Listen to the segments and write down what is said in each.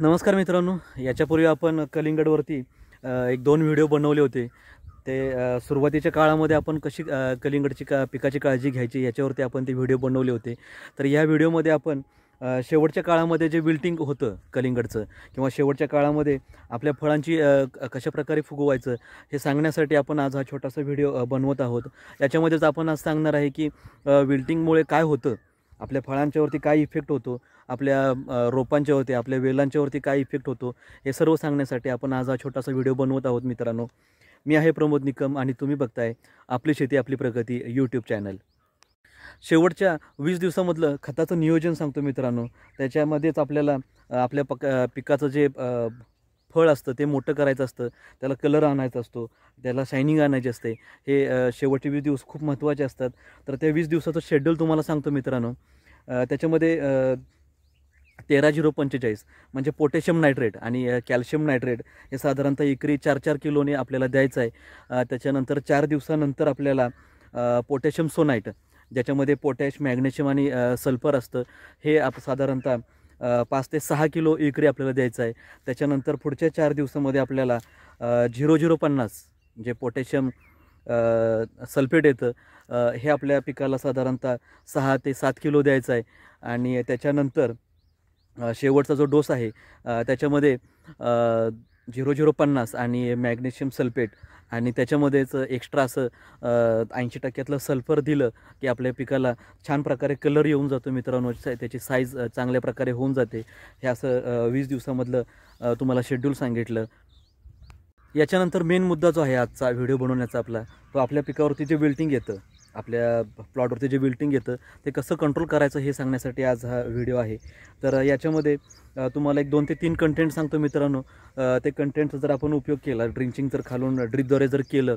नमस्कार मित्रांनो याच्यापूर्वी आपण कलिंगडवरती एक दोन व्हिडिओ बनवले होते ते सुरुवातीच्या काळामध्ये आपण कशी कलिंगडची का पिकाची काळजी घ्यायची याच्यावरती आपण ते व्हिडिओ बनवले होते तर या व्हिडिओमध्ये आपण शेवटच्या काळामध्ये जे विल्टिंग होतं कलिंगडचं किंवा शेवटच्या काळामध्ये आपल्या फळांची कशाप्रकारे फुगवायचं हे सांगण्यासाठी आपण आज हा छोटासा व्हिडिओ बनवत आहोत याच्यामध्येच आपण आज सांगणार आहे की विल्टिंगमुळे काय होतं आपल्या फळांच्यावरती काय इफेक्ट होतो आपल्या रोपांच्यावरती आपल्या वेलांच्यावरती काय इफेक्ट होतो हे सर्व सांगण्यासाठी आपण आज हा छोटासा व्हिडिओ बनवत आहोत मित्रांनो मी आहे प्रमोद निकम आणि तुम्ही बघताय आपली शेती आपली प्रगती यूट्यूब चॅनल शेवटच्या वीस दिवसामधलं खताचं नियोजन सांगतो मित्रांनो त्याच्यामध्येच आपल्याला आपल्या पक पिकाचं जे फळ असतं ते मोठं करायचं असतं त्याला कलर आणायचा असतो त्याला शायनिंग आणायची असते हे शेवटचे वीस दिवस खूप महत्त्वाचे असतात तर त्या वीस दिवसाचं शेड्यूल तुम्हाला सांगतो मित्रांनो त्याच्यामध्ये तेरा झिरो पंचेचाळीस म्हणजे पोटॅशियम नायट्रेट आणि कॅल्शियम नायट्रेट हे साधारणतः एकरी चार चार किलोने आपल्याला द्यायचं आहे त्याच्यानंतर चार दिवसानंतर आपल्याला पोटॅशियम सोनाईट ज्याच्यामध्ये पोटॅश मॅग्नेशियम आणि सल्फर असतं हे आप साधारणतः पाच ते सहा किलो एकरी आपल्याला द्यायचं आहे त्याच्यानंतर पुढच्या चार दिवसामध्ये आपल्याला झिरो झिरो पन्नास जे पोटॅशियम सल्फेट येतं हे आपल्या पिकाला साधारणतः सहा ते सात किलो द्यायचं आहे आणि त्याच्यानंतर शेवटचा जो डोस आहे त्याच्यामध्ये झिरो झिरो पन्नास आणि मॅग्नेशियम सल्फेट आणि त्याच्यामध्येच एक्स्ट्रा असं ऐंशी टक्क्यातलं सल्फर दिलं की आपल्या पिकाला छान प्रकारे कलर येऊन जातो मित्रांनो त्याची साईज चांगल्या प्रकारे होऊन जाते हे असं वीस दिवसामधलं तुम्हाला शेड्यूल सांगितलं याच्यानंतर मेन मुद्दा जो आहे आजचा व्हिडिओ बनवण्याचा आपला तो आपल्या पिकावरती जे विल्टिंग येतं आपल्या प्लॉटवरती जे बिल्डिंग येतं ते कसं कंट्रोल करायचं हे सांगण्यासाठी आज हा व्हिडिओ आहे तर याच्यामध्ये तुम्हाला एक दोन ते तीन कंटेंट सांगतो मित्रांनो ते कंटेंटचा जर आपण उपयोग केला ड्रिंचिंग जर खालून ड्रिपद्वारे जर केलं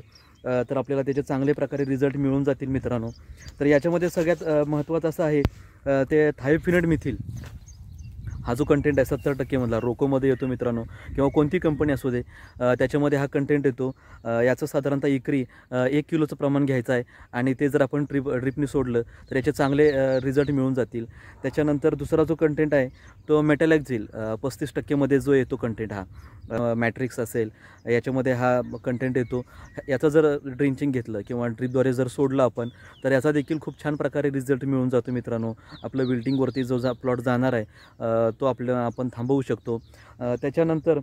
तर आपल्याला त्याचे चांगले प्रकारे रिझल्ट मिळून जातील मित्रांनो तर याच्यामध्ये सगळ्यात महत्त्वाचं असं आहे ते थायफिनड मिथिल हा जो कंटेंट आहे सत्तर टक्केमधला रोकोमध्ये येतो मित्रांनो किंवा कोणती कंपनी असू दे त्याच्यामध्ये हा कंटेंट येतो याचं साधारणतः एकरी एक किलोचं प्रमाण घ्यायचं आहे आणि ते जर आपण ट्रिप ड्रिपने सोडलं तर याचे चांगले रिझल्ट मिळून जातील त्याच्यानंतर दुसरा जो कंटेंट आहे तो मेटॅलॅक पस्तीस टक्केमध्ये जो येतो कंटेंट हा मॅट्रिक्स असेल याच्यामध्ये हा कंटेंट येतो याचं जर ड्रिंचिंग घेतलं किंवा ड्रिपद्वारे जर सोडलं आपण तर याचा देखील खूप छान प्रकारे रिझल्ट मिळून जातो मित्रांनो आपलं बिल्डिंगवरती जो जा प्लॉट जाणार आहे तो आपल्या आपण थांबवू शकतो त्याच्यानंतर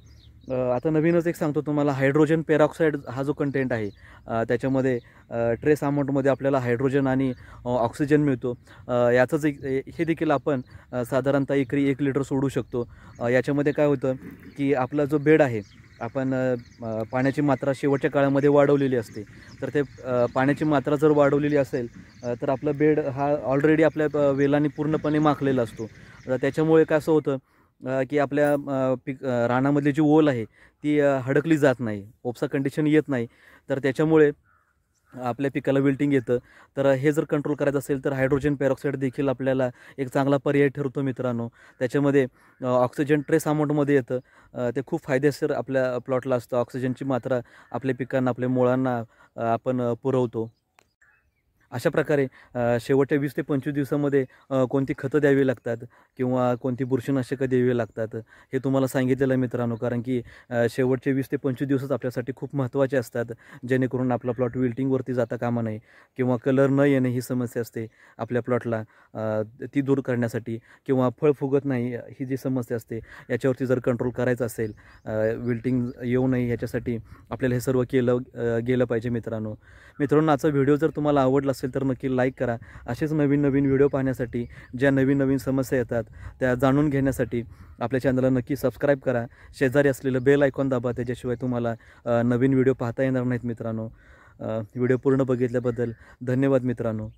आता नवीनच एक सांगतो तुम्हाला हायड्रोजन पेरॉक्साईड हा जो कंटेंट आहे त्याच्यामध्ये ट्रेस अमाऊंटमध्ये आपल्याला हायड्रोजन आणि ऑक्सिजन मिळतो याचंच एक हे देखील आपण साधारणतः एकरी एक लिटर सोडू शकतो याच्यामध्ये काय होतं की आपला जो बेड आहे आपण पाण्याची मात्रा शेवटच्या काळामध्ये वाढवलेली असते तर ते पाण्याची मात्रा जर वाढवलेली असेल तर आपला बेड हा ऑलरेडी आपल्या वेलाने पूर्णपणे माखलेला असतो त्याच्यामुळे काय असं होतं की आपल्या पिक रानामधली जी ओल आहे ती हडकली जात नाही ओपसा कंडिशन येत नाही तर त्याच्यामुळे आपल्या पिकाला विल्टिंग येतं तर हे जर कंट्रोल करायचं असेल तर हायड्रोजन पेरॉक्साईड देखील आपल्याला एक चांगला पर्याय ठरतो मित्रांनो त्याच्यामध्ये ऑक्सिजन ट्रेस अमाऊंटमध्ये येतं ते खूप फायदेशीर आपल्या प्लॉटला असतं ऑक्सिजनची मात्रा आपल्या पिकांना आपल्या मुळांना आपण पुरवतो अशा प्रकारे शेवटच्या वीस ते पंचवीस दिवसामध्ये कोणती खतं द्यावी लागतात किंवा कोणती बुरशीनाशकं द्यावी लागतात हे तुम्हाला सांगितलेलं आहे मित्रांनो कारण की शेवटचे वीस ते पंचवीस दिवसच आपल्यासाठी खूप महत्त्वाचे असतात जेणेकरून आपला प्लॉट विल्टिंगवरती जाता कामा नये किंवा कलर न येणे ही समस्या असते आपल्या प्लॉटला ती दूर करण्यासाठी किंवा फळ फुगत नाही ही जी समस्या असते याच्यावरती जर कंट्रोल करायचं असेल विल्टिंग येऊ नये याच्यासाठी आपल्याला हे सर्व केलं गेलं पाहिजे मित्रांनो मित्रांनो आजचा व्हिडिओ जर तुम्हाला आवडला असेल तर नक्की लाईक करा असेच नवीन नवीन व्हिडिओ पाहण्यासाठी ज्या नवीन नवीन समस्या येतात त्या जाणून घेण्यासाठी आपल्या चॅनलला नक्की सबस्क्राईब करा शेजारी असलेलं बेल आयकॉन दाबा त्याच्याशिवाय तुम्हाला नवीन व्हिडिओ पाहता येणार नाहीत मित्रांनो व्हिडिओ पूर्ण बघितल्याबद्दल धन्यवाद मित्रांनो